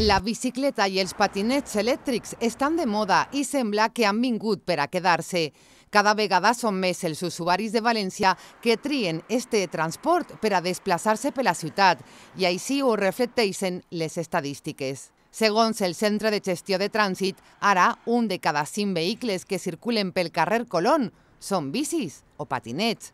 La bicicleta i els patinets elèctrics estan de moda i sembla que han vingut per a quedar-se. Cada vegada són més els usuaris de València que trien este transport per a desplaçar-se per la ciutat i així ho reflecteixen les estadístiques. Segons el Centre de Gestió de Trànsit, ara un de cada cinc vehicles que circulen pel carrer Colón són bicis o patinets.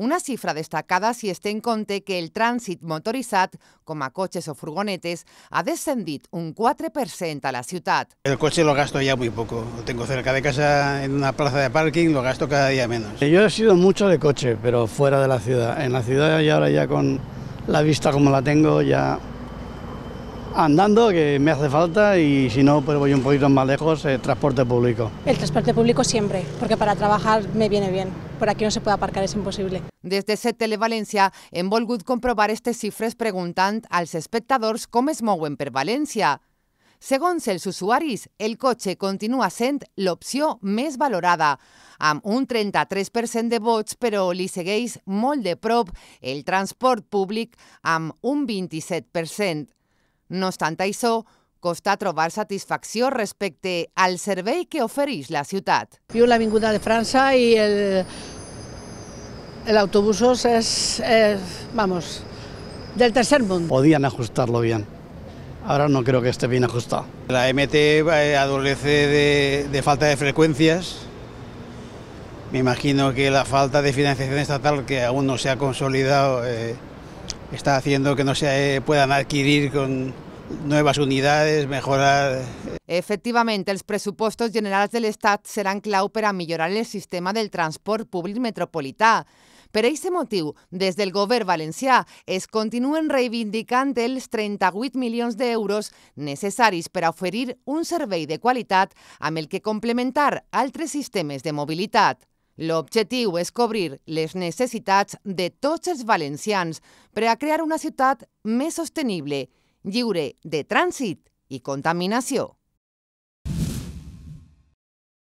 Una cifra destacada si es en compte que el tránsito motorizado, como a o furgonetes, ha descendido un 4% a la ciudad. El coche lo gasto ya muy poco. Lo tengo cerca de casa en una plaza de parking, lo gasto cada día menos. Yo he sido mucho de coche, pero fuera de la ciudad. En la ciudad y ahora ya con la vista como la tengo, ya andando, que me hace falta, y si no, pues voy un poquito más lejos, eh, transporte público. El transporte público siempre, porque para trabajar me viene bien. por aquí no se puede aparcar, es imposible. Des de Set Televalencia hem volgut comprovar aquestes xifres preguntant als espectadors com es mouen per València. Segons els usuaris, el cotxe continua sent l'opció més valorada, amb un 33% de vots, però li segueix molt de prop el transport públic amb un 27%. No obstant això, costa trobar satisfacción respecto... al servei que oferís la ciudad. Jo la vinguda de Francia y el, el autobusos es... vamos, del tercer mundo. Podían ajustarlo bien. Ahora no creo que esté bien ajustado. La MT eh, adolece de, falta de frecuencias. Me imagino que la falta de financiación estatal, que aún no se ha consolidado, eh, está haciendo que no se eh, puedan adquirir con, nuevas unidades, mejorar... Eh. Efectivament, els pressupostos generals de l'Estat seran clau per a millorar el sistema del transport públic metropolità. Per aquest motiu, des del govern valencià es continuen reivindicant els 38 milions d'euros necessaris per a oferir un servei de qualitat amb el que complementar altres sistemes de mobilitat. L'objectiu és cobrir les necessitats de tots els valencians per a crear una ciutat més sostenible, lliure de trànsit i contaminació.